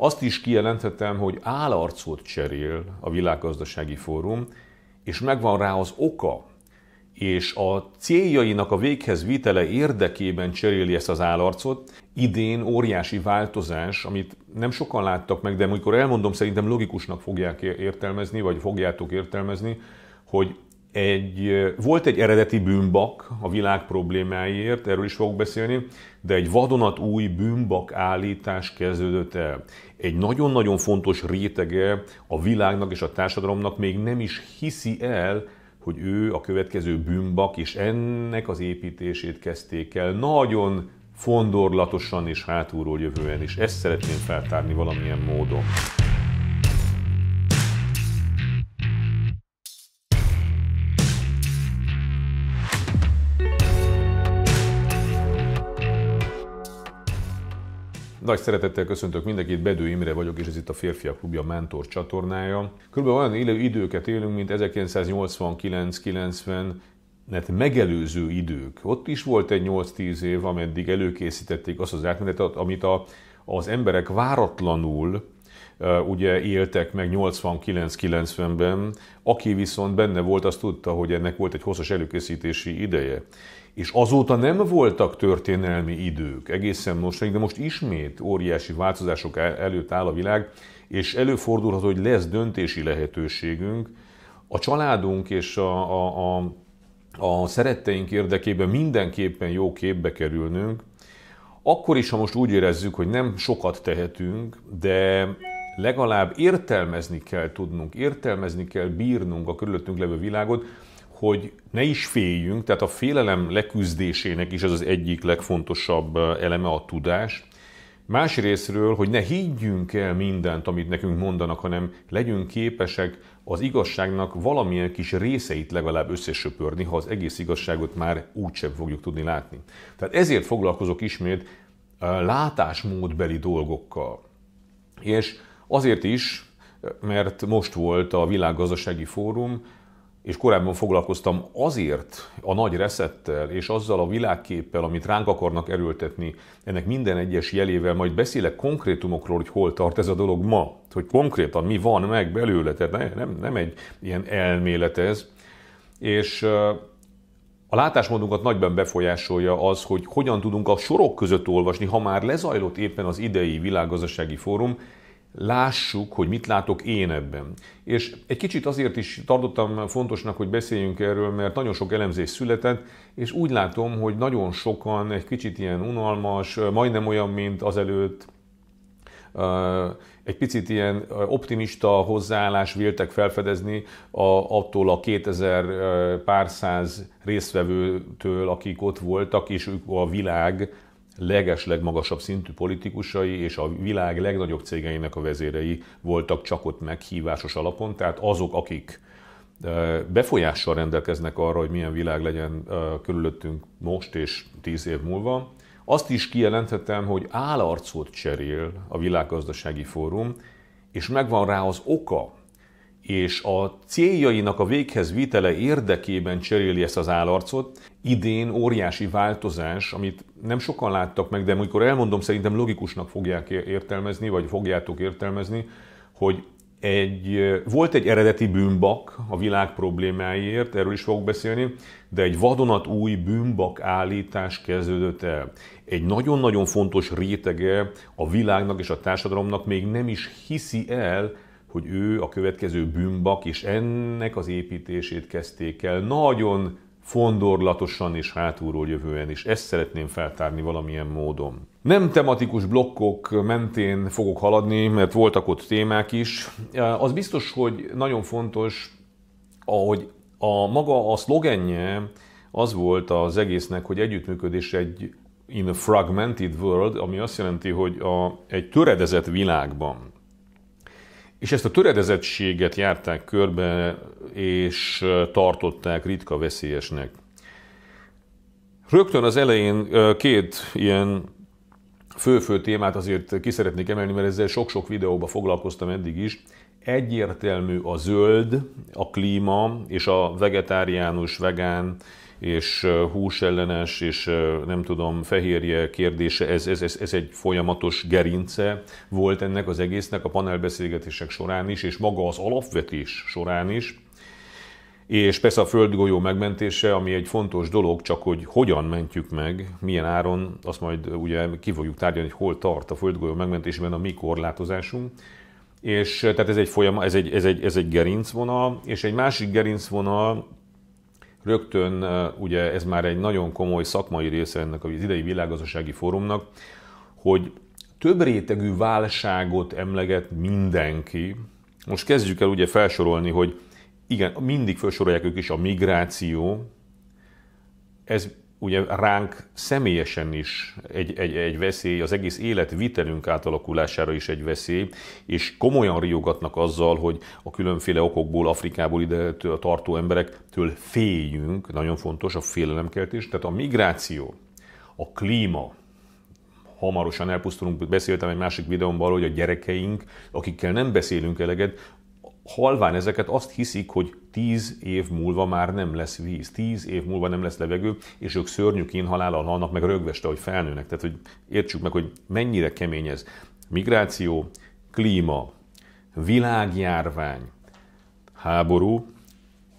Azt is kijelenthetem, hogy állarcot cserél a világgazdasági fórum, és megvan rá az oka, és a céljainak a véghez vitele érdekében cseréli ezt az állarcot. Idén óriási változás, amit nem sokan láttak meg, de amikor elmondom, szerintem logikusnak fogják értelmezni, vagy fogjátok értelmezni, hogy egy, volt egy eredeti bűnbak a világ problémáiért, erről is fogok beszélni, de egy vadonat új bűnbak állítás kezdődött el. Egy nagyon-nagyon fontos rétege a világnak és a társadalomnak még nem is hiszi el, hogy ő a következő bűnbak, és ennek az építését kezdték el. Nagyon fondorlatosan és hátulról jövően is. Ezt szeretném feltárni valamilyen módon. Nagy szeretettel köszöntök mindenkit, Bedő Imre vagyok, és ez itt a Férfiak Klubja Mentor csatornája. Körülbelül olyan időket élünk, mint 1989-90, mert megelőző idők. Ott is volt egy 8-10 év, ameddig előkészítették azt az átmenetet, amit a, az emberek váratlanul ugye éltek meg 89-90-ben, aki viszont benne volt, az tudta, hogy ennek volt egy hosszas előkészítési ideje. És azóta nem voltak történelmi idők egészen mostanig, de most ismét óriási változások előtt áll a világ, és előfordulhat, hogy lesz döntési lehetőségünk. A családunk és a, a, a, a szeretteink érdekében mindenképpen jó képbe kerülnünk, akkor is, ha most úgy érezzük, hogy nem sokat tehetünk, de legalább értelmezni kell tudnunk, értelmezni kell bírnunk a körülöttünk levő világot, hogy ne is féljünk, tehát a félelem leküzdésének is ez az egyik legfontosabb eleme a tudás. Másrésztről, hogy ne higgyünk el mindent, amit nekünk mondanak, hanem legyünk képesek az igazságnak valamilyen kis részeit legalább összesöpörni, ha az egész igazságot már úgysem fogjuk tudni látni. Tehát ezért foglalkozok ismét látásmódbeli dolgokkal. És azért is, mert most volt a világgazdasági fórum, és korábban foglalkoztam azért a nagy reszettel és azzal a világképpel, amit ránk akarnak erőltetni, ennek minden egyes jelével, majd beszélek konkrétumokról, hogy hol tart ez a dolog ma, hogy konkrétan mi van meg belőle, tehát nem, nem, nem egy ilyen elmélet ez. És a látásmódunkat nagyban befolyásolja az, hogy hogyan tudunk a sorok között olvasni, ha már lezajlott éppen az idei világgazdasági fórum, lássuk, hogy mit látok én ebben. És egy kicsit azért is tartottam fontosnak, hogy beszéljünk erről, mert nagyon sok elemzés született, és úgy látom, hogy nagyon sokan egy kicsit ilyen unalmas, majdnem olyan, mint azelőtt, egy picit ilyen optimista hozzáállás véltek felfedezni a, attól a 2000 pár száz résztvevőtől, akik ott voltak, és ők a világ legesleg magasabb szintű politikusai és a világ legnagyobb cégeinek a vezérei voltak csak ott meghívásos alapon, tehát azok, akik befolyással rendelkeznek arra, hogy milyen világ legyen körülöttünk most és tíz év múlva. Azt is kijelenthetem, hogy állarcot cserél a világgazdasági fórum, és megvan rá az oka, és a céljainak a véghez vitele érdekében cseréli ezt az állarcot. Idén óriási változás, amit nem sokan láttak meg, de amikor elmondom, szerintem logikusnak fogják értelmezni, vagy fogjátok értelmezni, hogy egy, volt egy eredeti bűnbak a világ problémáiért, erről is fogok beszélni, de egy vadonat új bűnbak állítás kezdődött el. Egy nagyon-nagyon fontos rétege a világnak és a társadalomnak még nem is hiszi el, hogy ő a következő bűnbak, és ennek az építését kezdték el nagyon fondorlatosan és hátulról jövően is. Ezt szeretném feltárni valamilyen módon. Nem tematikus blokkok mentén fogok haladni, mert voltak ott témák is. Eh, az biztos, hogy nagyon fontos, ahogy a maga a szlogenje az volt az egésznek, hogy együttműködés egy in a fragmented world, ami azt jelenti, hogy a, egy töredezett világban és ezt a töredezettséget járták körbe, és tartották ritka veszélyesnek. Rögtön az elején két ilyen fő-fő témát azért ki szeretnék emelni, mert ezzel sok-sok videóba foglalkoztam eddig is. Egyértelmű a zöld, a klíma és a vegetáriánus, vegán és húsellenes, és nem tudom, fehérje kérdése, ez, ez, ez, ez egy folyamatos gerince volt ennek az egésznek a panelbeszélgetések során is, és maga az alapvetés során is. És persze a földgolyó megmentése, ami egy fontos dolog, csak hogy hogyan mentjük meg, milyen áron, azt majd ugye ki fogjuk tárgyalni, hogy hol tart a földgolyó megmentésében a mi korlátozásunk. És tehát ez egy, folyama, ez egy, ez egy, ez egy gerincvonal, és egy másik gerincvonal, rögtön, ugye ez már egy nagyon komoly szakmai része ennek az idei világgazdasági fórumnak, hogy több rétegű válságot emleget mindenki. Most kezdjük el ugye felsorolni, hogy igen, mindig felsorolják ők is a migráció, ez ugye ránk személyesen is egy, egy, egy veszély, az egész élet vitelünk átalakulására is egy veszély, és komolyan riogatnak azzal, hogy a különféle okokból, Afrikából ide tartó emberektől féljünk, nagyon fontos a félelemkeltés, tehát a migráció, a klíma, hamarosan elpusztulunk, beszéltem egy másik videómban, hogy a gyerekeink, akikkel nem beszélünk eleget, halván ezeket azt hiszik, hogy tíz év múlva már nem lesz víz, tíz év múlva nem lesz levegő, és ők szörnyű kínhalállal halnak, meg rögveste, hogy felnőnek. Tehát, hogy értsük meg, hogy mennyire kemény ez. Migráció, klíma, világjárvány, háború,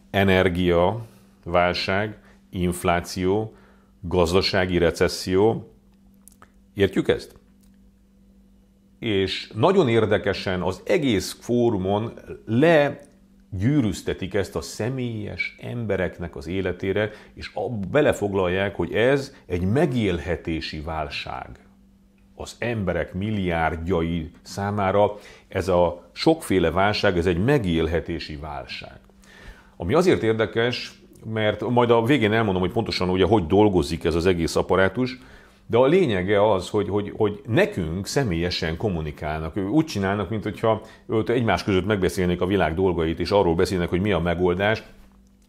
energia, válság, infláció, gazdasági recesszió. Értjük ezt? és nagyon érdekesen az egész fórumon le gyűrűztetik ezt a személyes embereknek az életére, és belefoglalják, hogy ez egy megélhetési válság. Az emberek milliárdjai számára ez a sokféle válság, ez egy megélhetési válság. Ami azért érdekes, mert majd a végén elmondom, hogy pontosan ugye hogy dolgozik ez az egész apparátus, de a lényege az, hogy, hogy, hogy nekünk személyesen kommunikálnak. Ő úgy csinálnak, mint egymás között megbeszélnék a világ dolgait, és arról beszélnek, hogy mi a megoldás.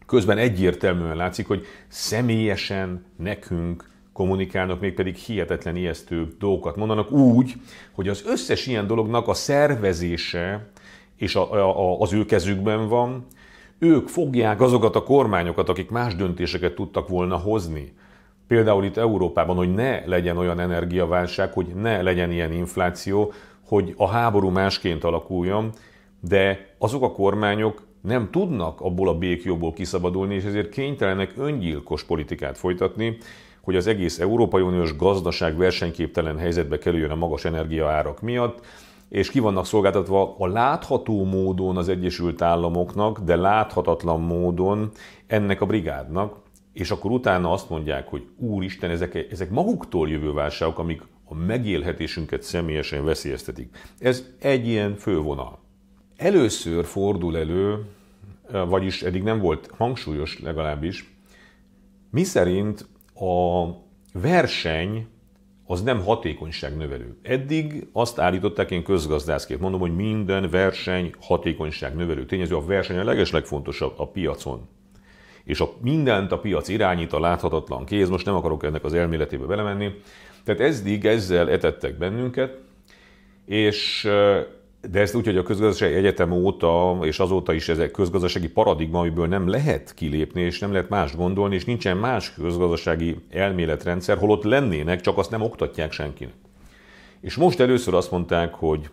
Közben egyértelműen látszik, hogy személyesen nekünk kommunikálnak, mégpedig hihetetlen ijesztő dolgokat mondanak úgy, hogy az összes ilyen dolognak a szervezése és a, a, a, az ő kezükben van, ők fogják azokat a kormányokat, akik más döntéseket tudtak volna hozni például itt Európában, hogy ne legyen olyan energiaválság, hogy ne legyen ilyen infláció, hogy a háború másként alakuljon, de azok a kormányok nem tudnak abból a békjóból kiszabadulni, és ezért kénytelenek öngyilkos politikát folytatni, hogy az egész Európai Uniós gazdaság versenyképtelen helyzetbe kerüljön a magas energiaárak miatt, és ki vannak szolgáltatva a látható módon az Egyesült Államoknak, de láthatatlan módon ennek a brigádnak, és akkor utána azt mondják, hogy úristen, ezek, ezek maguktól jövő válságok, amik a megélhetésünket személyesen veszélyeztetik. Ez egy ilyen fővonal. Először fordul elő, vagyis eddig nem volt hangsúlyos legalábbis, mi szerint a verseny az nem hatékonyság növelő. Eddig azt állították én közgazdászként, mondom, hogy minden verseny hatékonyság növelő tényező, a verseny a legeslegfontosabb a piacon és a, mindent a piac irányít a láthatatlan kéz, most nem akarok ennek az elméletébe belemenni. Tehát ezdig ezzel etettek bennünket, és de ezt úgy, hogy a közgazdasági egyetem óta, és azóta is ez egy közgazdasági paradigma, amiből nem lehet kilépni, és nem lehet más gondolni, és nincsen más közgazdasági elméletrendszer, holott lennének, csak azt nem oktatják senkinek. És most először azt mondták, hogy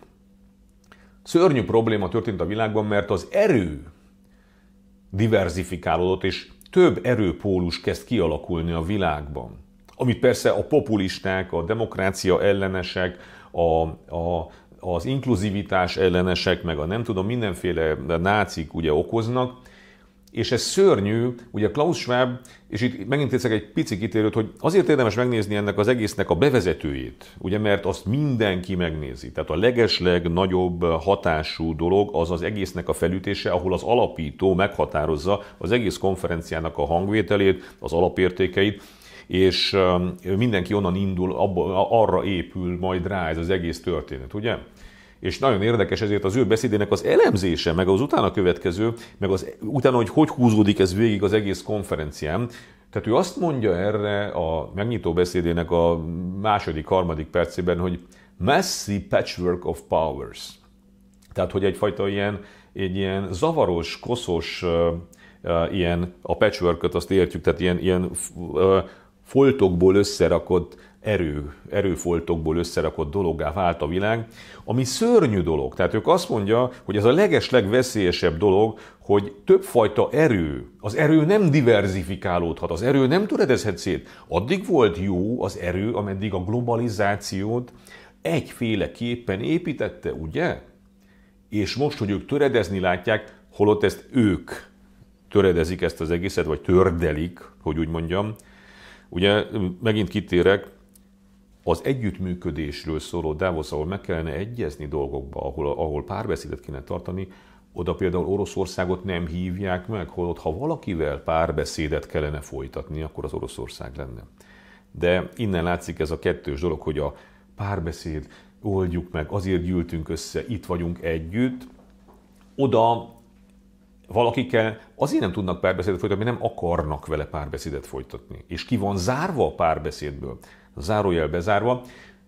szörnyű probléma történt a világban, mert az erő diverzifikálódott, és több erőpólus kezd kialakulni a világban. Amit persze a populisták, a demokrácia ellenesek, a, a, az inkluzivitás ellenesek, meg a nem tudom, mindenféle nácik ugye okoznak, és ez szörnyű, ugye Klaus Schwab, és itt megint teszek egy pici kitérőt, hogy azért érdemes megnézni ennek az egésznek a bevezetőjét, ugye, mert azt mindenki megnézi. Tehát a legesleg nagyobb hatású dolog az az egésznek a felütése, ahol az alapító meghatározza az egész konferenciának a hangvételét, az alapértékeit, és mindenki onnan indul, abba, arra épül majd rá ez az egész történet, ugye? és nagyon érdekes ezért az ő beszédének az elemzése, meg az utána következő, meg az utána, hogy hogy húzódik ez végig az egész konferencián. Tehát ő azt mondja erre a megnyitó beszédének a második, harmadik percében, hogy messy patchwork of powers. Tehát, hogy egyfajta ilyen, egy ilyen zavaros, koszos, ilyen, a patchwork azt értjük, tehát ilyen, ilyen foltokból összerakott erő, erőfoltokból összerakott dologgá vált a világ, ami szörnyű dolog. Tehát ők azt mondja, hogy ez a legesleg veszélyesebb dolog, hogy többfajta erő, az erő nem diverzifikálódhat, az erő nem töredezhet szét. Addig volt jó az erő, ameddig a globalizációt egyféleképpen építette, ugye? És most, hogy ők töredezni látják, holott ezt ők töredezik ezt az egészet, vagy tördelik, hogy úgy mondjam. Ugye megint kitérek, az együttműködésről szóló Davos, ahol meg kellene egyezni dolgokba, ahol, ahol párbeszédet kéne tartani, oda például Oroszországot nem hívják meg, holott ha valakivel párbeszédet kellene folytatni, akkor az Oroszország lenne. De innen látszik ez a kettős dolog, hogy a párbeszéd, oldjuk meg, azért gyűltünk össze, itt vagyunk együtt, oda valakikkel azért nem tudnak párbeszédet folytatni, mert nem akarnak vele párbeszédet folytatni. És ki van zárva a párbeszédből zárójel bezárva,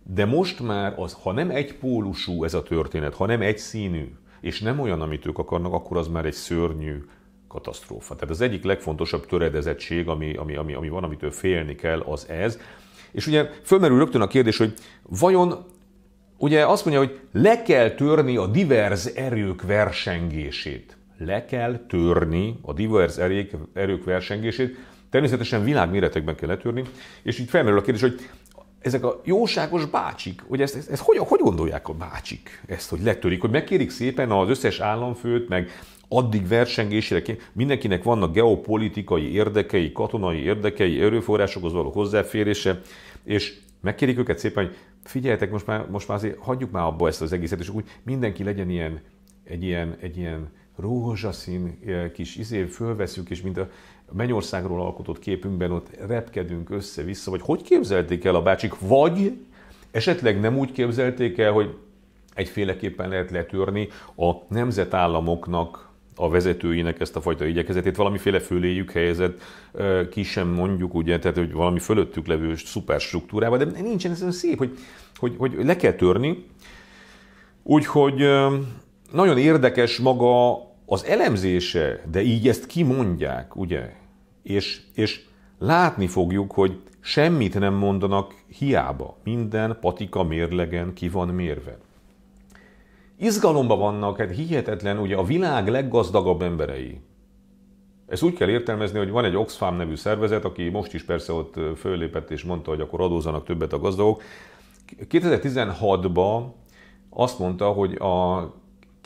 de most már az, ha nem egy pólusú ez a történet, ha nem egy színű, és nem olyan, amit ők akarnak, akkor az már egy szörnyű katasztrófa. Tehát az egyik legfontosabb töredezettség, ami, ami, ami, ami van, amitől félni kell, az ez. És ugye fölmerül rögtön a kérdés, hogy vajon ugye azt mondja, hogy le kell törni a divers erők versengését. Le kell törni a divers erők, erők versengését. Természetesen világméretekben kell letörni, és így felmerül a kérdés, hogy ezek a jóságos bácsik, hogy ezt, ezt, ezt hogy, hogy gondolják a bácsik, ezt, hogy letörik, hogy megkérik szépen az összes államfőt, meg addig versengésére, mindenkinek vannak geopolitikai érdekei, katonai érdekei, erőforrásokhoz való hozzáférése, és megkérik őket szépen, hogy figyeljetek, most már, most már azért hagyjuk már abba ezt az egészet, és úgy mindenki legyen ilyen, egy ilyen, egy ilyen rózsaszín eh, kis izé, fölveszünk, és mint a, Mennyországról alkotott képünkben ott repkedünk össze-vissza, vagy hogy képzelték el a bácsik, vagy esetleg nem úgy képzelték el, hogy egyféleképpen lehet letörni a nemzetállamoknak a vezetőinek ezt a fajta igyekezetét, valamiféle föléjük helyezett, ki sem mondjuk, ugye, tehát hogy valami fölöttük levő szuperstruktúrával, de nincsen ez szép, hogy, hogy, hogy le kell törni. Úgyhogy nagyon érdekes maga az elemzése, de így ezt kimondják, ugye? és, és látni fogjuk, hogy semmit nem mondanak hiába, minden patika mérlegen ki van mérve. izgalomba vannak, hát hihetetlen, ugye a világ leggazdagabb emberei. Ezt úgy kell értelmezni, hogy van egy Oxfam nevű szervezet, aki most is persze ott föllépett és mondta, hogy akkor adózanak többet a gazdagok. 2016-ban azt mondta, hogy a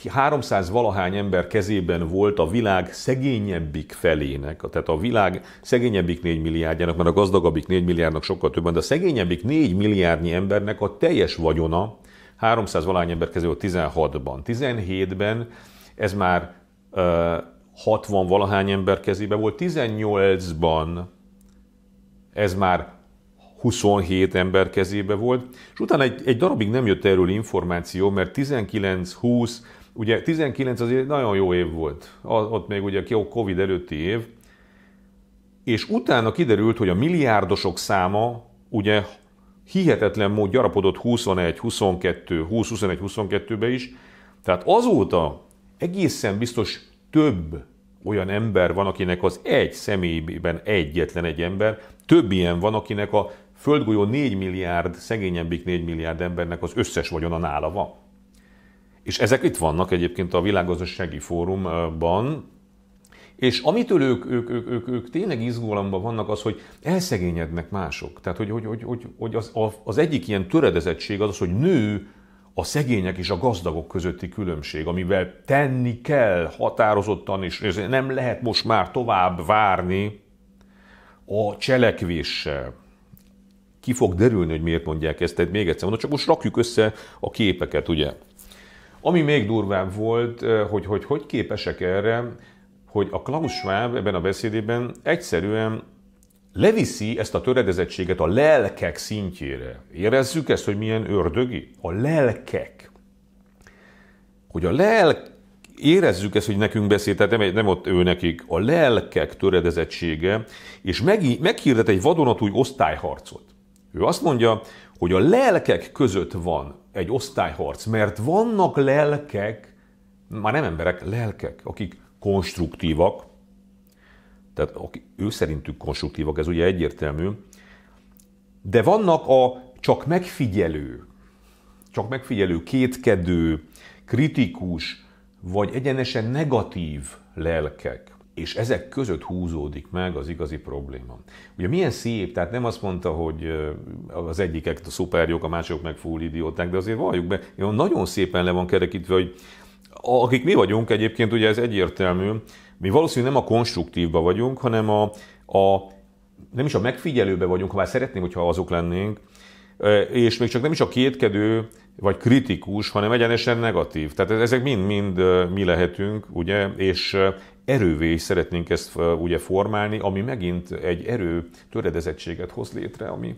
300 valahány ember kezében volt a világ szegényebbik felének, tehát a világ szegényebbik 4 milliárdjának, mert a gazdagabbik 4 milliárdnak sokkal többen, de a szegényebbik 4 milliárdnyi embernek a teljes vagyona 300 valahány ember kezében volt 16-ban. 17-ben ez már 60 valahány ember kezében volt, 18-ban ez már 27 ember kezébe volt, és utána egy, egy darabig nem jött erről információ, mert 19, 20, Ugye 19 az egy nagyon jó év volt, ott még ugye a Covid előtti év, és utána kiderült, hogy a milliárdosok száma ugye hihetetlen mód gyarapodott 21, 22, 20, 21, 22-be is, tehát azóta egészen biztos több olyan ember van, akinek az egy személyben egyetlen egy ember, több ilyen van, akinek a földgolyó 4 milliárd, szegényebbik 4 milliárd embernek az összes vagyona nála van. És ezek itt vannak egyébként a Világgazdasági Fórumban, és amitől ők, ők, ők, ők, ők tényleg izgalomban vannak, az, hogy elszegényednek mások. Tehát, hogy, hogy, hogy, hogy, hogy az, az egyik ilyen töredezettség az az, hogy nő a szegények és a gazdagok közötti különbség, amivel tenni kell határozottan, és nem lehet most már tovább várni a cselekvéssel. Ki fog derülni, hogy miért mondják ezt, tehát még egyszer mondom, csak most rakjuk össze a képeket, ugye? Ami még durvább volt, hogy hogy, hogy képesek erre, hogy a Klaus Schwab ebben a beszédében egyszerűen leviszi ezt a töredezettséget a lelkek szintjére. Érezzük ezt, hogy milyen ördögi? A lelkek. Hogy a lelk érezzük ezt, hogy nekünk beszél, tehát nem, nem ott ő nekik, a lelkek töredezettsége, és meg, meghirdet egy vadonatúj osztályharcot. Ő azt mondja, hogy a lelkek között van egy osztályharc, mert vannak lelkek, már nem emberek, lelkek, akik konstruktívak, tehát akik, ő szerintük konstruktívak, ez ugye egyértelmű, de vannak a csak megfigyelő, csak megfigyelő, kétkedő, kritikus, vagy egyenesen negatív lelkek és ezek között húzódik meg az igazi probléma. Ugye milyen szép, tehát nem azt mondta, hogy az egyikek a szuperjók, a mások meg full idióták, de azért valljuk be, nagyon szépen le van kerekítve, hogy akik mi vagyunk egyébként, ugye ez egyértelmű, mi valószínűleg nem a konstruktívba vagyunk, hanem a, a nem is a megfigyelőbe vagyunk, ha már szeretném, hogyha azok lennénk, és még csak nem is a kétkedő vagy kritikus, hanem egyenesen negatív. Tehát ezek mind-mind mi lehetünk, ugye, és erővé is szeretnénk ezt ugye formálni, ami megint egy erő töredezettséget hoz létre, ami,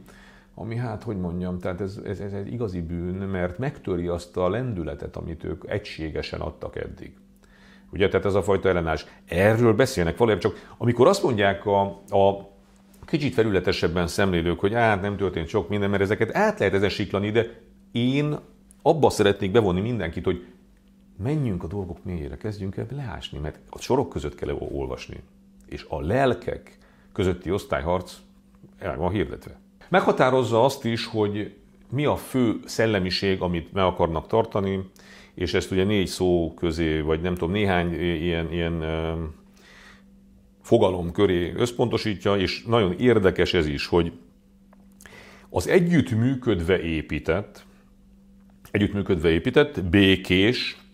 ami hát, hogy mondjam, tehát ez, ez, ez egy igazi bűn, mert megtöri azt a lendületet, amit ők egységesen adtak eddig. Ugye, tehát ez a fajta ellenás. Erről beszélnek valójában, csak amikor azt mondják a, a kicsit felületesebben szemlélők, hogy hát nem történt sok minden, mert ezeket át lehet ezen siklani, de én abba szeretnék bevonni mindenkit, hogy menjünk a dolgok mélyére, kezdjünk el leásni, mert a sorok között kell olvasni. És a lelkek közötti osztályharc el van hirdetve. Meghatározza azt is, hogy mi a fő szellemiség, amit meg akarnak tartani, és ezt ugye négy szó közé, vagy nem tudom, néhány ilyen, ilyen fogalom köré összpontosítja, és nagyon érdekes ez is, hogy az együttműködve épített, együttműködve épített, békés,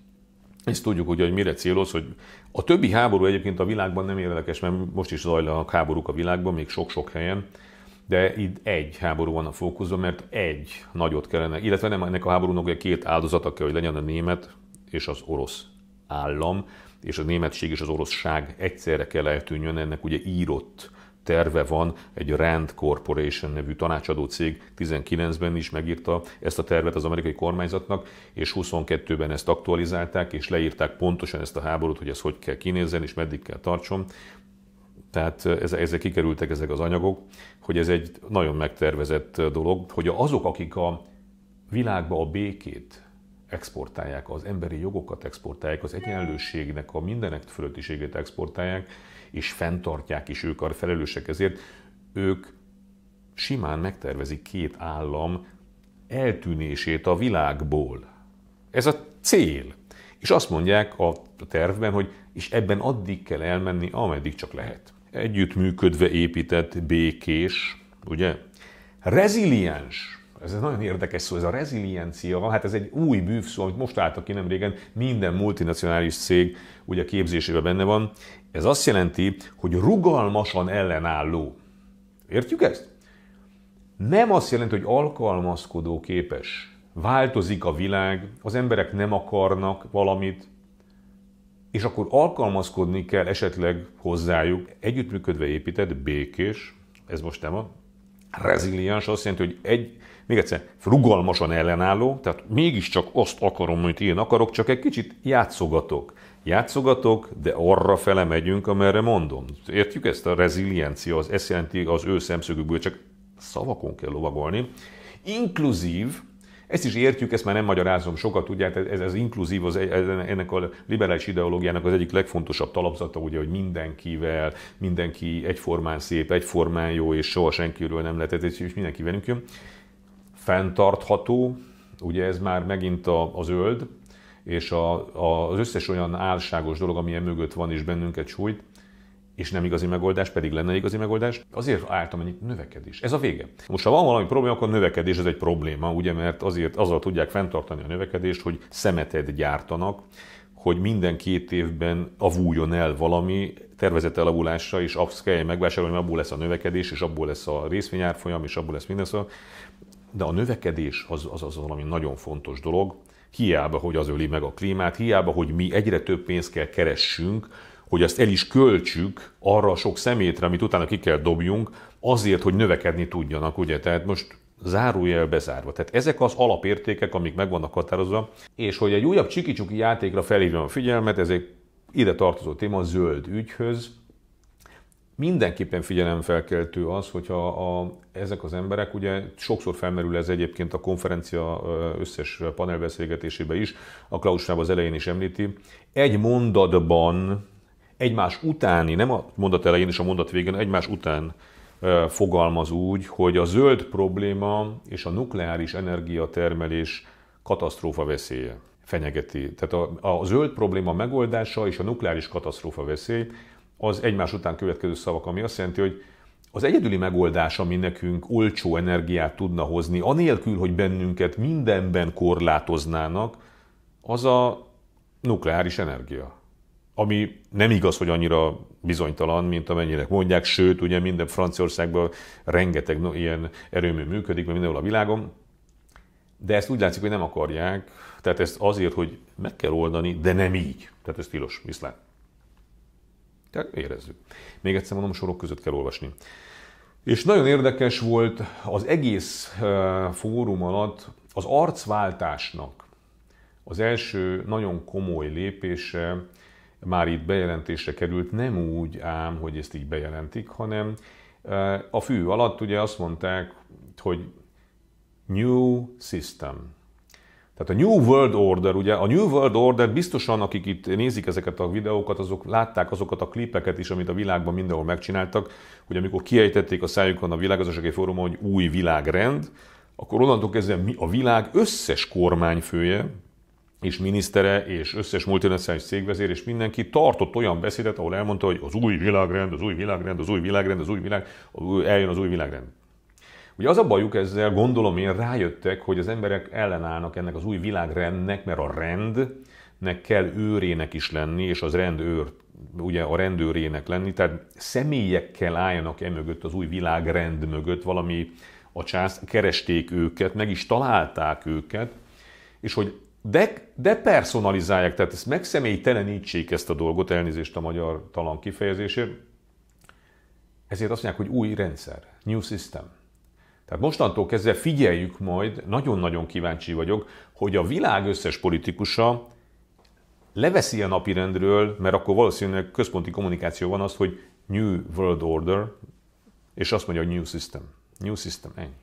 ezt tudjuk ugye, hogy mire céloz, hogy a többi háború egyébként a világban nem érdekes, mert most is zajlanak háborúk a világban, még sok-sok helyen, de itt egy háború van a fókuszban, mert egy nagyot kellene, illetve nem ennek a háborúnak ugye két áldozata kell, hogy legyen a német és az orosz állam, és a németség és az oroszság egyszerre kell eltűnjön, ennek ugye írott terve van, egy Rand Corporation nevű tanácsadó cég 19-ben is megírta ezt a tervet az amerikai kormányzatnak, és 22-ben ezt aktualizálták, és leírták pontosan ezt a háborút, hogy ez hogy kell kinézzen, és meddig kell tartson. Tehát ezek kikerültek ezek az anyagok, hogy ez egy nagyon megtervezett dolog, hogy azok, akik a világba a békét exportálják, az emberi jogokat exportálják, az egyenlőségnek a mindenek fölöttiségét exportálják, és fenntartják is ők a felelősek ezért, ők simán megtervezik két állam eltűnését a világból. Ez a cél. És azt mondják a tervben, hogy és ebben addig kell elmenni, ameddig csak lehet. Együttműködve épített, békés, ugye? Reziliens, ez egy nagyon érdekes szó, ez a reziliencia, hát ez egy új bűvszó, amit most álltak ki nem régen, minden multinacionális cég ugye képzésében képzésébe benne van, ez azt jelenti, hogy rugalmasan ellenálló. Értjük ezt? Nem azt jelenti, hogy alkalmazkodó képes. Változik a világ, az emberek nem akarnak valamit, és akkor alkalmazkodni kell esetleg hozzájuk, együttműködve épített, békés, ez most nem a reziliens, azt jelenti, hogy egy, még egyszer, rugalmasan ellenálló, tehát mégiscsak azt akarom, amit én akarok, csak egy kicsit játszogatok. Játszogatok, de arra fele megyünk, amerre mondom. Értjük ezt a reziliencia, az ezt jelenti az ő szemszögükből, csak szavakon kell lovagolni. Inkluzív, ezt is értjük, ezt már nem magyarázom, sokat ugye, ez, ez inkluzív, az, ennek a liberális ideológiának az egyik legfontosabb talapzata, ugye, hogy mindenkivel, mindenki egyformán szép, egyformán jó, és soha senkiről nem lehet, és mindenki velünk jön fenntartható, ugye ez már megint a, a zöld, és a, a, az összes olyan álságos dolog, ami mögött van és bennünket sújt, és nem igazi megoldás, pedig lenne igazi megoldás, azért álltam ennyit növekedés. Ez a vége. Most, ha van valami probléma, akkor növekedés ez egy probléma, ugye, mert azért azzal tudják fenntartani a növekedést, hogy szemetet gyártanak, hogy minden két évben avuljon el valami, tervezett elavulásra, és azt kell megvásárolni, hogy abból lesz a növekedés, és abból lesz a részvényárfolyam, és abból lesz minden, szóval de a növekedés az, az, az valami nagyon fontos dolog, hiába, hogy az öli meg a klímát, hiába, hogy mi egyre több pénzt kell keressünk, hogy azt el is költsük arra a sok szemétre, amit utána ki kell dobjunk, azért, hogy növekedni tudjanak, ugye? Tehát most zárójel bezárva. Tehát ezek az alapértékek, amik meg vannak határozva, és hogy egy újabb csikicsuki játékra felhívjam a figyelmet, ez egy ide tartozó téma, a zöld ügyhöz, mindenképpen figyelemfelkeltő az, hogyha a, ezek az emberek, ugye sokszor felmerül ez egyébként a konferencia összes panelbeszélgetésébe is, a Klaus az elején is említi, egy mondatban, egymás utáni, nem a mondat elején és a mondat végén, egymás után fogalmaz úgy, hogy a zöld probléma és a nukleáris energiatermelés katasztrófa veszélye fenyegeti. Tehát a, a zöld probléma megoldása és a nukleáris katasztrófa veszély, az egymás után következő szavak, ami azt jelenti, hogy az egyedüli megoldás, ami nekünk olcsó energiát tudna hozni, anélkül, hogy bennünket mindenben korlátoznának, az a nukleáris energia. Ami nem igaz, hogy annyira bizonytalan, mint amennyinek mondják, sőt, ugye minden Franciaországban rengeteg ilyen erőmű működik, mert mindenhol a világon, de ezt úgy látszik, hogy nem akarják, tehát ezt azért, hogy meg kell oldani, de nem így. Tehát ez tilos, viszlát. Tehát érezzük. Még egyszer mondom, sorok között kell olvasni. És nagyon érdekes volt az egész e, fórum alatt az arcváltásnak az első nagyon komoly lépése, már itt bejelentésre került, nem úgy ám, hogy ezt így bejelentik, hanem e, a fű alatt ugye azt mondták, hogy New System, tehát a New World Order, ugye, a New World Order biztosan, akik itt nézik ezeket a videókat, azok látták azokat a klipeket is, amit a világban mindenhol megcsináltak, hogy amikor kiejtették a szájukon a világgazdasági fórumon, hogy új világrend, akkor onnantól kezdve a világ összes kormányfője, és minisztere, és összes multinacionális cégvezér, és mindenki tartott olyan beszédet, ahol elmondta, hogy az új világrend, az új világrend, az új világrend, az új világ, eljön az új világrend. Ugye az a bajuk ezzel, gondolom én, rájöttek, hogy az emberek ellenállnak ennek az új világrendnek, mert a rendnek kell őrének is lenni, és az rendőr, ugye a rendőrének lenni, tehát személyekkel álljanak e mögött, az új világrend mögött, valami a csász, keresték őket, meg is találták őket, és hogy de, de personalizálják, tehát ezt megszemélytelenítsék ezt a dolgot, elnézést a magyar talan kifejezésért, ezért azt mondják, hogy új rendszer, new system. Tehát mostantól kezdve figyeljük majd, nagyon-nagyon kíváncsi vagyok, hogy a világ összes politikusa leveszi a napirendről, mert akkor valószínűleg központi kommunikáció van az, hogy New World Order, és azt mondja, hogy New System. New System, ennyi.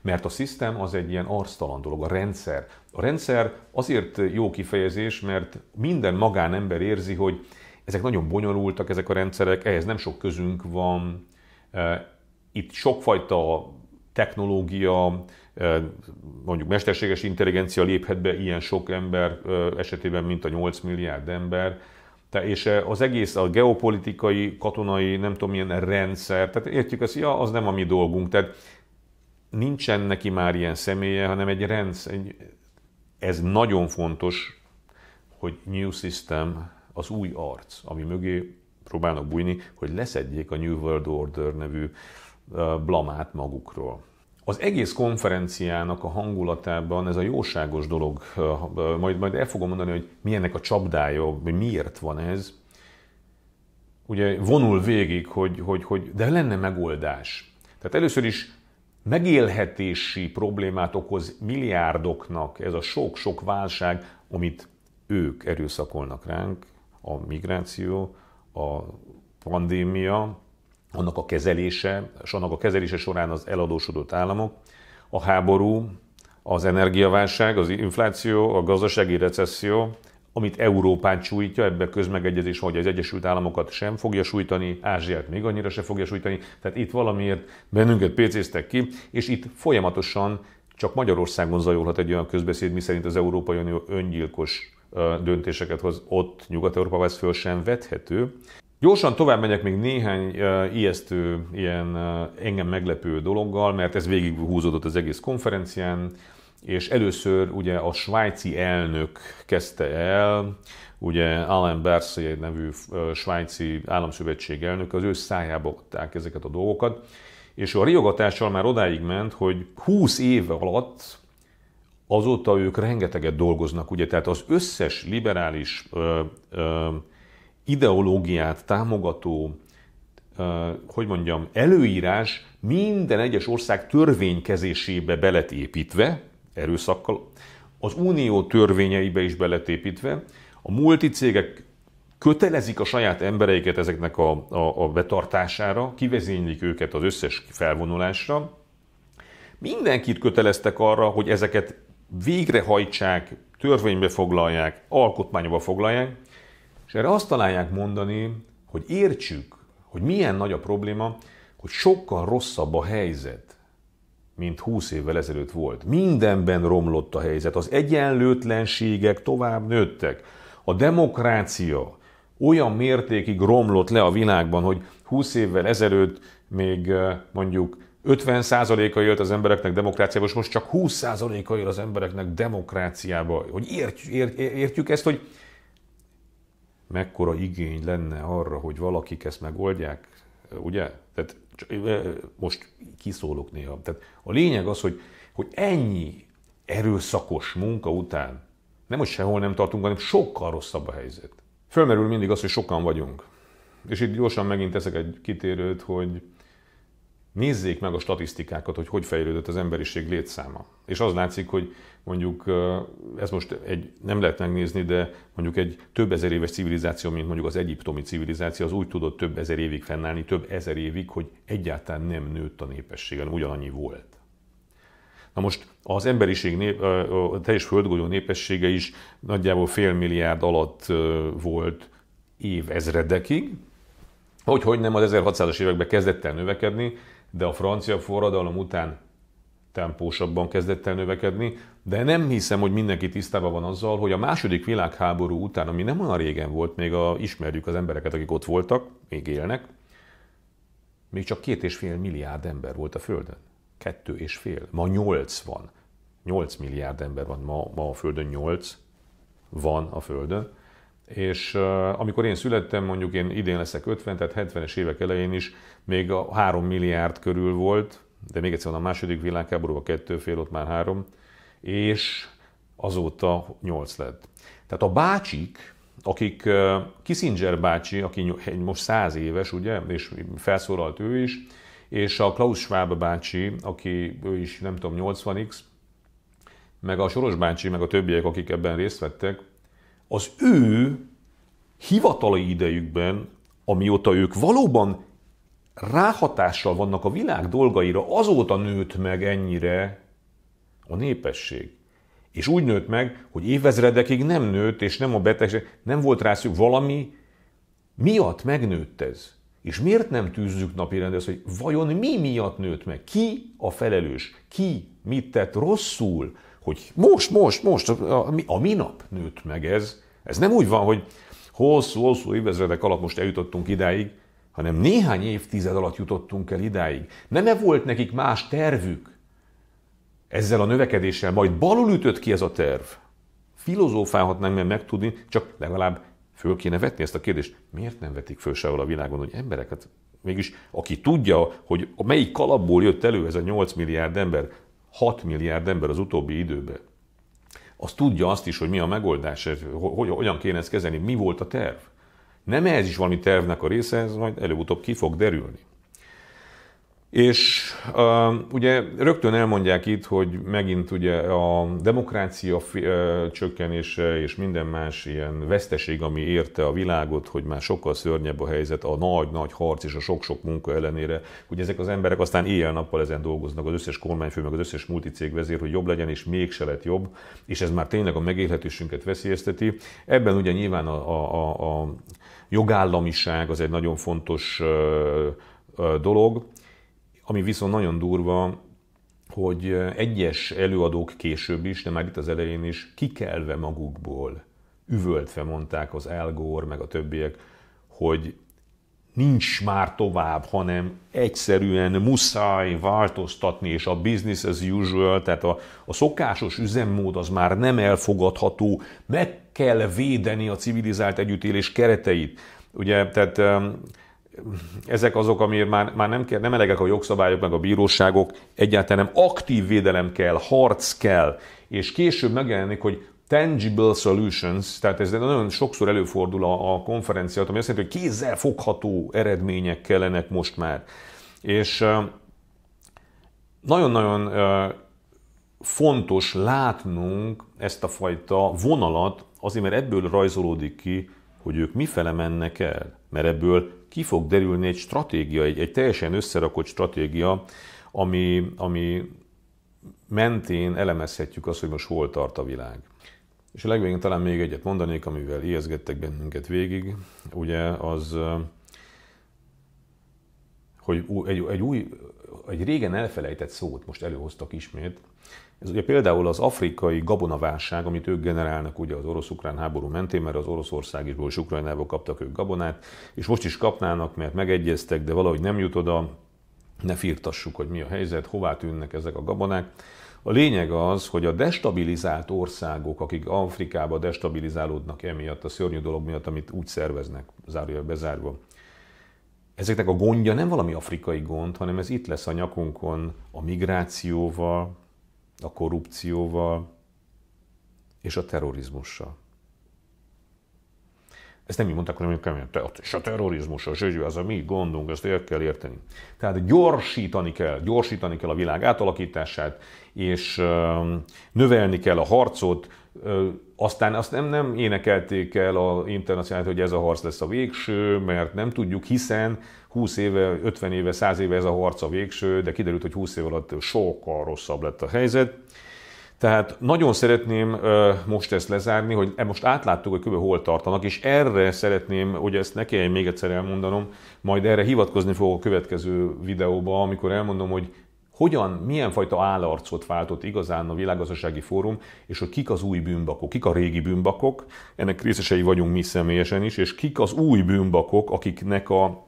Mert a system az egy ilyen arctalan dolog, a rendszer. A rendszer azért jó kifejezés, mert minden magánember érzi, hogy ezek nagyon bonyolultak, ezek a rendszerek, ehhez nem sok közünk van, itt sokfajta technológia, mondjuk mesterséges intelligencia léphet be ilyen sok ember esetében, mint a 8 milliárd ember, te, és az egész a geopolitikai, katonai, nem tudom milyen rendszer, tehát értjük azt, ja, az nem a mi dolgunk, tehát nincsen neki már ilyen személye, hanem egy rendszer, egy, ez nagyon fontos, hogy New System az új arc, ami mögé próbálnak bújni, hogy leszedjék a New World Order nevű blamát magukról. Az egész konferenciának a hangulatában ez a jóságos dolog, majd, majd el fogom mondani, hogy milyennek a csapdája, hogy miért van ez, ugye vonul végig, hogy, hogy, hogy de lenne megoldás. Tehát először is megélhetési problémát okoz milliárdoknak ez a sok-sok válság, amit ők erőszakolnak ránk, a migráció, a pandémia, annak a kezelése, és annak a kezelése során az eladósodott államok, a háború, az energiaválság, az infláció, a gazdasági recesszió, amit Európán sújtja, ebbe közmegegyezés hogy az Egyesült Államokat sem fogja sújtani, Ázsiát még annyira se fogja sújtani, tehát itt valamiért bennünket pécéztek ki, és itt folyamatosan csak Magyarországon zajolhat egy olyan közbeszéd, miszerint az Európai Unió öngyilkos döntéseket hoz, ott Nyugat-Európa ez föl sem vethető. Gyorsan tovább megyek még néhány uh, ijesztő, ilyen uh, engem meglepő dologgal, mert ez végig húzódott az egész konferencián, és először ugye a svájci elnök kezdte el, ugye Alain Berset nevű uh, svájci államszövetség elnök, az ő szájába adták ezeket a dolgokat, és a riogatással már odáig ment, hogy 20 év alatt azóta ők rengeteget dolgoznak, ugye, tehát az összes liberális ö, ö, ideológiát támogató, hogy mondjam, előírás minden egyes ország törvénykezésébe beletépítve erőszakkal, az unió törvényeibe is beletépítve, a multicégek kötelezik a saját embereiket ezeknek a, a, a betartására, kivezénylik őket az összes felvonulásra. Mindenkit köteleztek arra, hogy ezeket végrehajtsák, törvénybe foglalják, alkotmányba foglalják, és erre azt találják mondani, hogy értsük, hogy milyen nagy a probléma, hogy sokkal rosszabb a helyzet, mint 20 évvel ezelőtt volt. Mindenben romlott a helyzet, az egyenlőtlenségek tovább nőttek. A demokrácia olyan mértékig romlott le a világban, hogy 20 évvel ezelőtt még eh, mondjuk 50%-a élt az embereknek demokráciába, és most csak 20%-a él az embereknek demokráciába. Hogy értjük, értjük ezt, hogy mekkora igény lenne arra, hogy valakik ezt megoldják, ugye? Tehát most kiszólok néha. Tehát a lényeg az, hogy, hogy ennyi erőszakos munka után nem, hogy sehol nem tartunk, hanem sokkal rosszabb a helyzet. Fölmerül mindig az, hogy sokan vagyunk. És itt gyorsan megint teszek egy kitérőt, hogy nézzék meg a statisztikákat, hogy hogy fejlődött az emberiség létszáma. És az látszik, hogy mondjuk, ez most egy, nem lehet megnézni, de mondjuk egy több ezer éves civilizáció, mint mondjuk az egyiptomi civilizáció, az úgy tudott több ezer évig fennállni, több ezer évig, hogy egyáltalán nem nőtt a népesség, hanem ugyanannyi volt. Na most az emberiség, nép, a teljes földgolyó népessége is nagyjából fél milliárd alatt volt évezredekig, hogy hogy nem az 1600-as években kezdett el növekedni, de a francia forradalom után tempósabban kezdett el növekedni, de nem hiszem, hogy mindenki tisztában van azzal, hogy a második világháború után, ami nem olyan régen volt, még a, ismerjük az embereket, akik ott voltak, még élnek, még csak két és fél milliárd ember volt a Földön. Kettő és fél. Ma nyolc van. Nyolc milliárd ember van ma, ma a Földön, nyolc van a Földön. És uh, amikor én születtem, mondjuk én idén leszek 50, tehát 70-es évek elején is még a 3 milliárd körül volt, de még egyszer a második a kettő fél, ott már három, és azóta 8 lett. Tehát a bácsik, akik uh, Kissinger bácsi, aki most 100 éves, ugye, és felszólalt ő is, és a Klaus Schwab bácsi, aki ő is nem tudom 80x, meg a Soros bácsi, meg a többiek, akik ebben részt vettek, az ő hivatali idejükben, amióta ők valóban ráhatással vannak a világ dolgaira, azóta nőtt meg ennyire a népesség. És úgy nőtt meg, hogy évezredekig nem nőtt, és nem a betegség, nem volt rá szükség, valami miatt megnőtt ez. És miért nem tűzzük napirendre ezt, hogy vajon mi miatt nőtt meg? Ki a felelős? Ki mit tett rosszul? hogy most, most, most, a, a, a minap nőtt meg ez. Ez nem úgy van, hogy hosszú-hosszú évezredek alatt most eljutottunk idáig, hanem néhány évtized alatt jutottunk el idáig. Nem -e volt nekik más tervük? Ezzel a növekedéssel majd balul ütött ki ez a terv. Filozófálhatnánk meg megtudni, csak legalább föl kéne vetni ezt a kérdést. Miért nem vetik föl sehol a világon, hogy embereket? Mégis aki tudja, hogy melyik kalapból jött elő ez a 8 milliárd ember, 6 milliárd ember az utóbbi időben, az tudja azt is, hogy mi a megoldás, hogy hogyan kéne ezt kezelni, mi volt a terv. Nem ez is valami tervnek a része, ez majd előbb-utóbb ki fog derülni. És uh, ugye rögtön elmondják itt, hogy megint ugye a demokrácia uh, csökkenése és minden más ilyen veszteség, ami érte a világot, hogy már sokkal szörnyebb a helyzet, a nagy-nagy harc és a sok-sok munka ellenére, hogy ezek az emberek aztán éjjel-nappal ezen dolgoznak, az összes kormányfő, meg az összes multicég vezér, hogy jobb legyen, és mégse lett jobb, és ez már tényleg a megélhetésünket veszélyezteti. Ebben ugye nyilván a, a, a jogállamiság az egy nagyon fontos uh, dolog, ami viszont nagyon durva, hogy egyes előadók később is, de már itt az elején is, kikelve magukból, üvöltve mondták az Al meg a többiek, hogy nincs már tovább, hanem egyszerűen muszáj változtatni, és a business as usual, tehát a, a szokásos üzemmód az már nem elfogadható, meg kell védeni a civilizált együttélés kereteit. Ugye, tehát ezek azok, ami már, már nem, kell, nem elegek a jogszabályok, meg a bíróságok, egyáltalán nem aktív védelem kell, harc kell, és később megjelenik, hogy tangible solutions, tehát ez nagyon sokszor előfordul a, a konferenciát, ami azt jelenti, hogy kézzel fogható eredmények kellenek most már. És nagyon-nagyon fontos látnunk ezt a fajta vonalat, azért mert ebből rajzolódik ki, hogy ők mifele mennek el, mert ebből ki fog derülni egy stratégia, egy, egy teljesen összerakott stratégia, ami, ami mentén elemezhetjük azt, hogy most hol tart a világ. És a legvégén talán még egyet mondanék, amivel ijeszgettek bennünket végig, ugye az, hogy egy, egy új, egy régen elfelejtett szót most előhoztak ismét, ez ugye például az afrikai gabonaválság, amit ők generálnak ugye az orosz-ukrán háború mentén, mert az Oroszország is és Ukrajnából kaptak ők gabonát, és most is kapnának, mert megegyeztek, de valahogy nem jut oda, ne firtassuk, hogy mi a helyzet, hová tűnnek ezek a gabonák. A lényeg az, hogy a destabilizált országok, akik Afrikába destabilizálódnak emiatt, a szörnyű dolog miatt, amit úgy szerveznek, zárja bezárva, ezeknek a gondja nem valami afrikai gond, hanem ez itt lesz a nyakunkon a migrációval, a korrupcióval és a terrorizmussal. Ezt nem így mondták, hanem kemény, és a terrorizmus, a így, az a mi gondunk, ezt el kell érteni. Tehát gyorsítani kell, gyorsítani kell a világ átalakítását, és növelni kell a harcot, aztán azt nem, nem énekelték el a internacionális, hogy ez a harc lesz a végső, mert nem tudjuk, hiszen 20 éve, 50 éve, 100 éve ez a harc a végső, de kiderült, hogy 20 év alatt sokkal rosszabb lett a helyzet. Tehát nagyon szeretném most ezt lezárni, hogy e most átláttuk, hogy kb. hol tartanak, és erre szeretném, hogy ezt ne kelljen még egyszer elmondanom, majd erre hivatkozni fogok a következő videóba, amikor elmondom, hogy hogyan, milyen fajta állarcot váltott igazán a világgazdasági fórum, és hogy kik az új bűnbakok, kik a régi bűnbakok, ennek részesei vagyunk mi személyesen is, és kik az új bűnbakok, akiknek a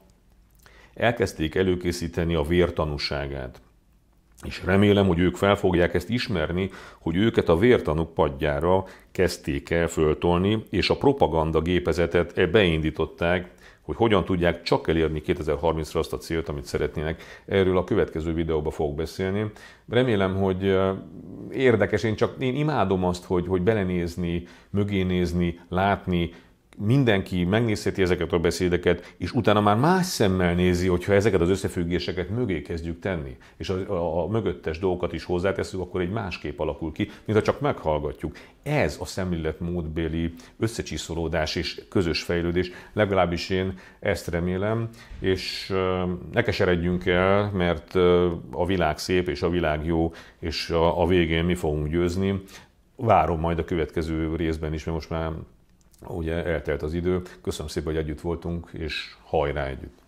elkezdték előkészíteni a vértanúságát és remélem, hogy ők fel fogják ezt ismerni, hogy őket a vértanúk padjára kezdték el föltolni, és a propaganda gépezetet e beindították, hogy hogyan tudják csak elérni 2030-ra azt a célt, amit szeretnének. Erről a következő videóban fogok beszélni. Remélem, hogy érdekes, én csak én imádom azt, hogy, hogy belenézni, mögé nézni, látni, mindenki megnézheti ezeket a beszédeket, és utána már más szemmel nézi, hogyha ezeket az összefüggéseket mögé kezdjük tenni, és a, a, a mögöttes dolgokat is hozzáteszünk, akkor egy másképp alakul ki, mint ha csak meghallgatjuk. Ez a szemléletmódbéli összecsiszolódás és közös fejlődés, legalábbis én ezt remélem, és ne keseredjünk el, mert a világ szép, és a világ jó, és a, a végén mi fogunk győzni. Várom majd a következő részben is, mert most már Ugye eltelt az idő, köszönöm szépen, hogy együtt voltunk, és hajrá együtt!